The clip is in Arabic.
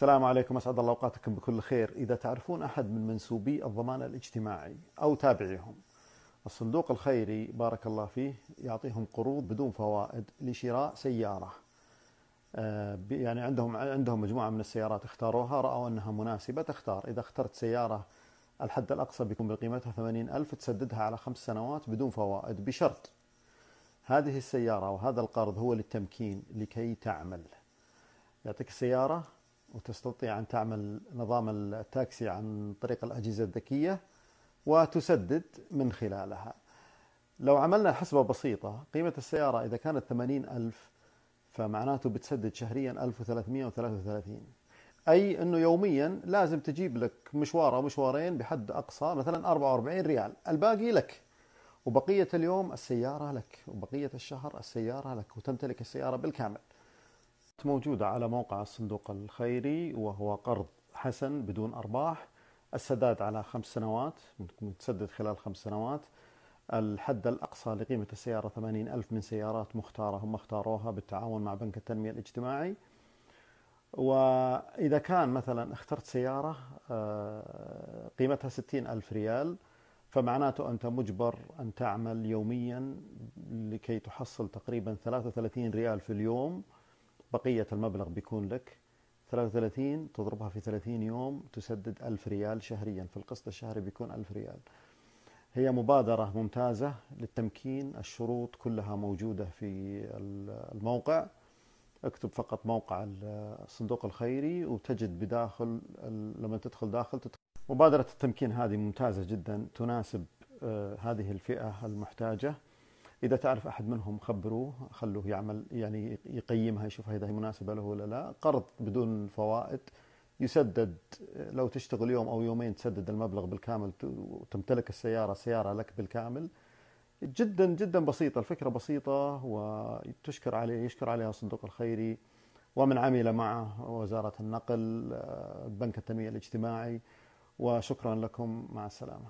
السلام عليكم اسعد الله اوقاتكم بكل خير اذا تعرفون احد من منسوبي الضمان الاجتماعي او تابعيهم الصندوق الخيري بارك الله فيه يعطيهم قروض بدون فوائد لشراء سياره آه، يعني عندهم عندهم مجموعه من السيارات اختاروها راوا انها مناسبه تختار اذا اخترت سياره الحد الأقصى بيكون بقيمتها 80000 تسددها على خمس سنوات بدون فوائد بشرط هذه السيارة وهذا القرض هو للتمكين لكي تعمل يعطيك السيارة وتستطيع أن تعمل نظام التاكسي عن طريق الأجهزة الذكية وتسدد من خلالها لو عملنا حسبة بسيطة قيمة السيارة إذا كانت 80 ألف فمعناته بتسدد شهريا 1333 أي أنه يوميا لازم تجيب لك مشوار أو مشوارين بحد أقصى مثلا 44 ريال الباقي لك وبقية اليوم السيارة لك وبقية الشهر السيارة لك وتمتلك السيارة بالكامل موجودة على موقع الصندوق الخيري وهو قرض حسن بدون أرباح السداد على خمس سنوات متسدد خلال خمس سنوات الحد الأقصى لقيمة السيارة 80 ألف من سيارات مختارة هم اختاروها بالتعاون مع بنك التنمية الاجتماعي وإذا كان مثلا اخترت سيارة آه، قيمتها 60 ألف ريال فمعناته أنت مجبر أن تعمل يوميا لكي تحصل تقريبا 33 ريال في اليوم بقية المبلغ بيكون لك 33 تضربها في 30 يوم تسدد 1000 ريال شهريا في القسط الشهري بيكون 1000 ريال هي مبادرة ممتازة للتمكين الشروط كلها موجودة في الموقع اكتب فقط موقع الصندوق الخيري وتجد بداخل لما تدخل داخل تدخل مبادرة التمكين هذه ممتازة جدا تناسب آه، هذه الفئة المحتاجة اذا تعرف احد منهم خبروه خلوه يعمل يعني يقيمها يشوف اذا هي مناسبه له ولا لا قرض بدون فوائد يسدد لو تشتغل يوم او يومين تسدد المبلغ بالكامل وتمتلك السياره سياره لك بالكامل جدا جدا بسيطة الفكرة بسيطة وتشكر عليه يشكر عليها الصندوق الخيري ومن عمل معه وزارة النقل آه، بنك التنمية الاجتماعي وشكرا لكم مع السلامة